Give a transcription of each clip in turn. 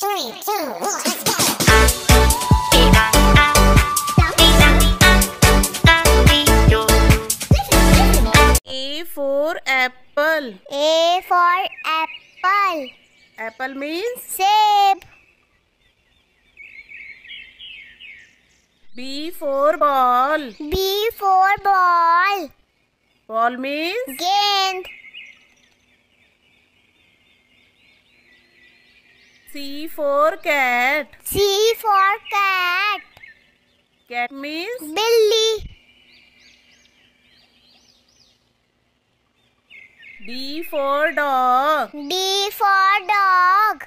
A for apple. A for apple. Apple means sap. B for ball. B for ball. Ball means? Gend. C for cat. C for cat. Cat means Billy. D for dog. D for dog.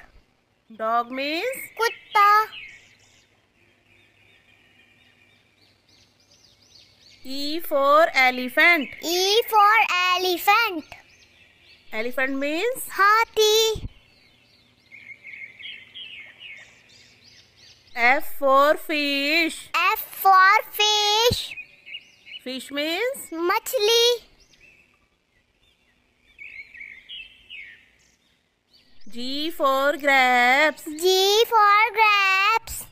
Dog means kutta. E for elephant. E for elephant. Elephant means हाथी F for fish. F for fish. Fish means? Machli. G for grapes. G for grapes.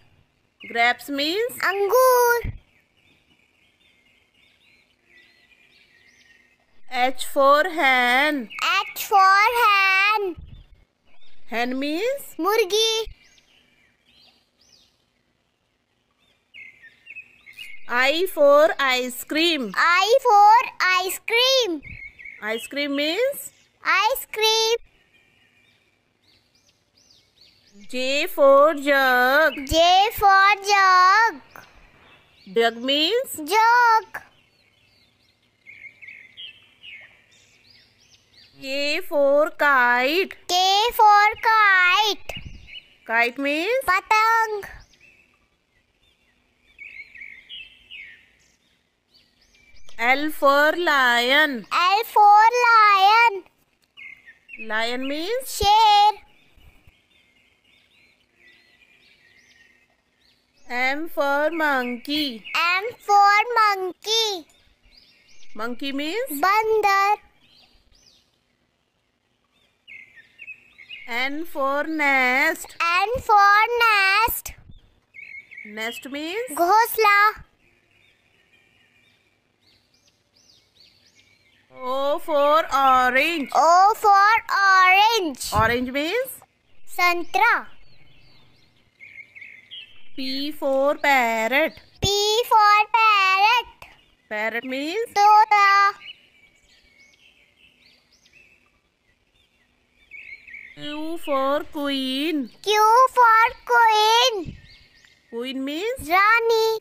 Grapes means? Angur. H for hen. H for hen. Hen means? Murgi. I for ice cream I for ice cream ice cream means ice cream J for jug. J for jug. Jug means jug. K for kite. K for kite. Kite means patang. L for lion. L for lion. Lion means? Share. M for monkey. M for monkey. Monkey means? Bandar. N for nest. N for nest. Nest means? Ghosla. O for orange. O for orange. Orange means? Santra. P for parrot. P for parrot. Parrot means? Tota. Q for queen. Q for queen. Queen means? Rani.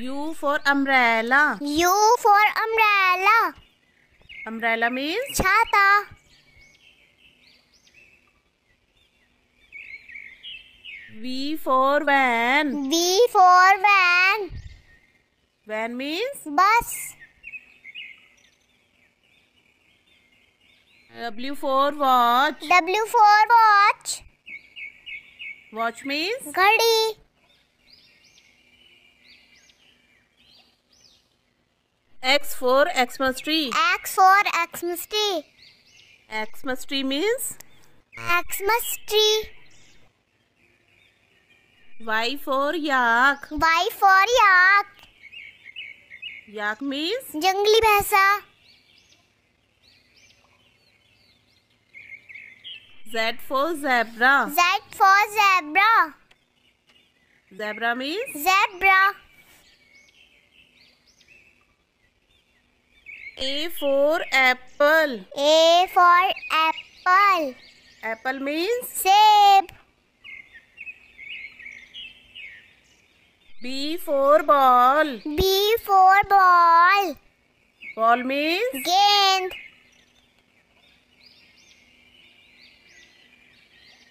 U for umbrella. U for umbrella. Umbrella means छाता. V for van. V for van. Van means bus. W for watch. W for watch. Watch means घड़ी. X for Xmas tree. X for Xmas tree. Xmas tree means? Xmas tree. Y for yak. Y for yak. Yak means? Jungle भैंसा. Z for zebra. Z for zebra. Zebra means? Zebra. A for apple. A for apple. Apple means? Save. B for ball. B for ball. Ball means?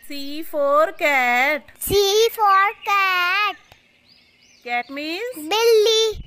C for cat. C for cat. Cat means? Billy.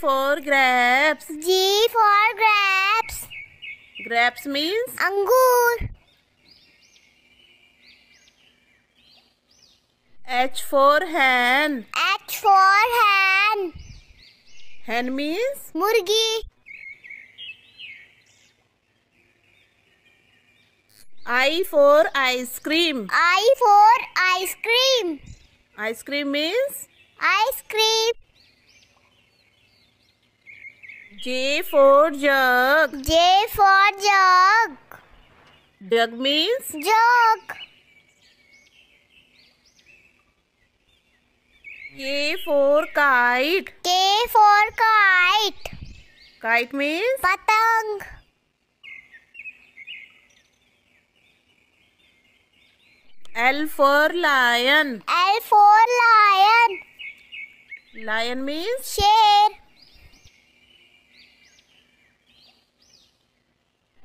for grapes. G for grapes. Grapes means? Angur. H for hen. H for hen. Hen means? Murgi. I for ice cream. I for ice cream. Ice cream means? Ice cream. J for jug. J for jug. Jug means? Jug. K for kite. K for kite. Kite means? Patang. L for lion. L for lion. Lion means? Share.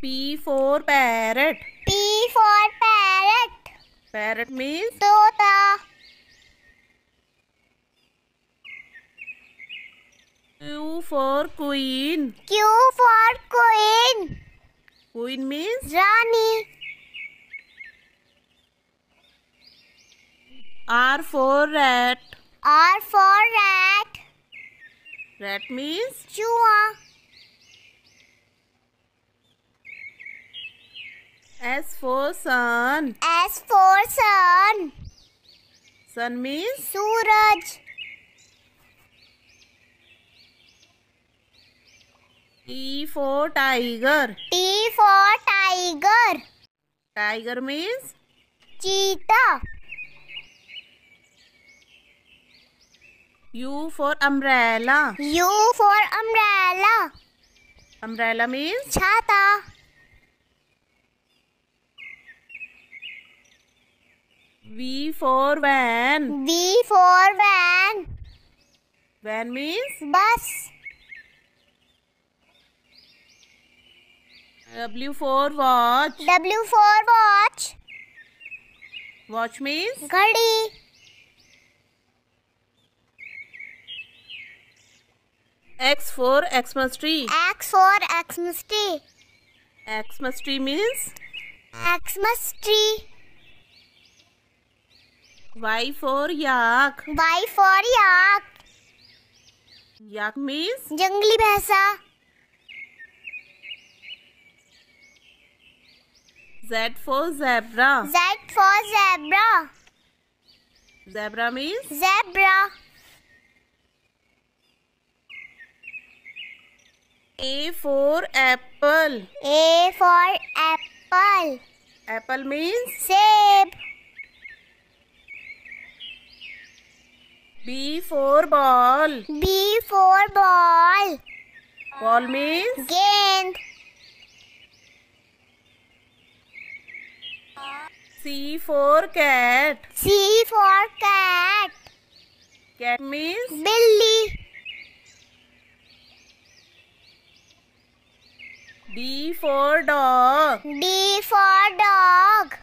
P for parrot. P for parrot. Parrot means? Tota. Q for queen. Q for queen. Queen means? Rani. R for rat. R for rat. Rat means? Chua. S for sun. S for sun. Sun means suraj. T for tiger. T for tiger. Tiger means cheetah. U for umbrella. U for umbrella. Umbrella means chata. V for van. V for van. Van means? Bus. W for watch. W for watch. Watch means? Ghadi. X for Xmas tree. X for Xmas tree. Xmas tree means? Xmas tree. Y for yak. Y for yak. Yak means jungle bhaisa. Z for zebra. Z for zebra. Zebra means zebra. A for apple. A for apple. Apple means save. B for ball. B for ball. Ball means गेंद. C for cat. C for cat. Cat means billy. D for dog. D for dog.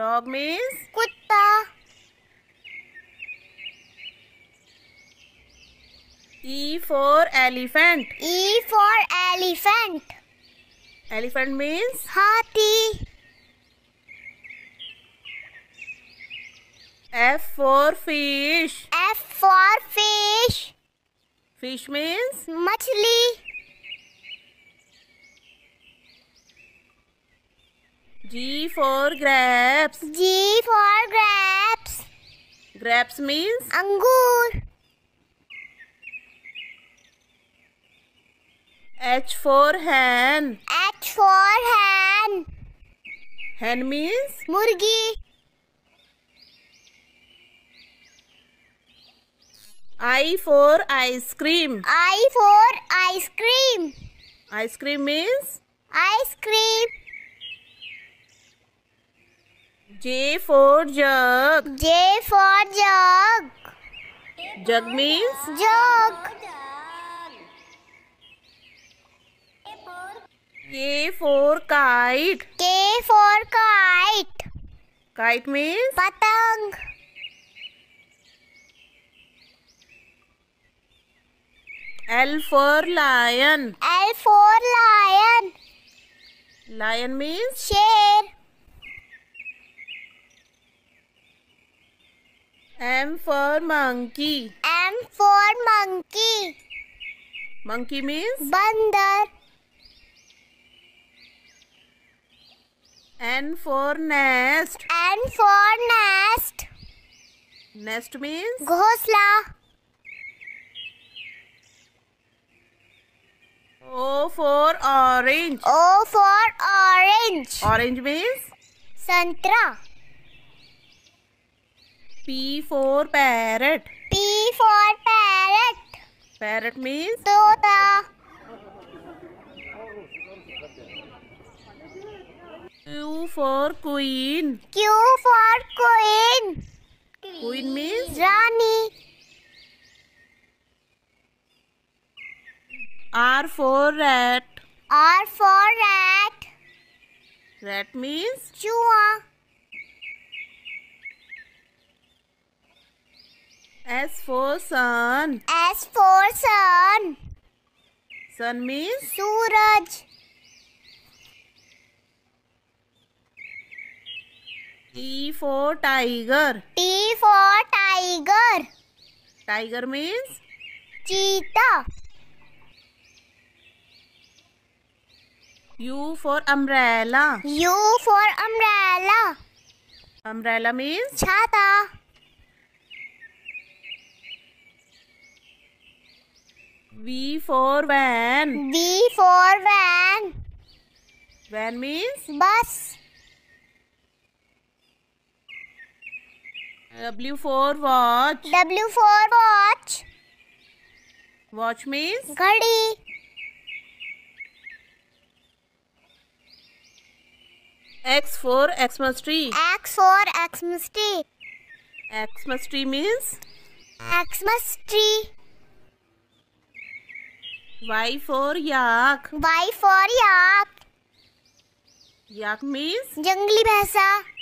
Dog means कुत्ता. E for elephant. E for elephant. Elephant means? Hathi. F for fish. F for fish. Fish means? Machli. G for grapes. G for grapes. Grapes means? Angur. H for hen. H for hen. Hen means? Murgi. I for ice cream. I for ice cream. Ice cream means? Ice cream. J for jug. J for jug. Jug means? Jug. K for kite K for kite kite mean पतंग L for lion L for lion lion means शेर M for monkey M for monkey monkey means बंदर N for nest. N for nest. Nest means? Ghosla. O for orange. O for orange. Orange means? Santra. P for parrot. P for parrot. Parrot means? Tota. Q for queen. Q for queen. Queen means Rani. R for rat. R for rat. Rat means chua. S for sun. S for sun. Sun means suraj. T for tiger T for tiger tiger means चीता U for umbrella. U for umbrella. Umbrella means chhata. V for van. V for van. Van means bus. W for watch. W for watch. Watch means? घड़ी. X for Xmas tree. X for Xmas tree. Xmas tree means? Xmas tree. Y for yak. Y for yak. Yak means? जंगली भैंसा.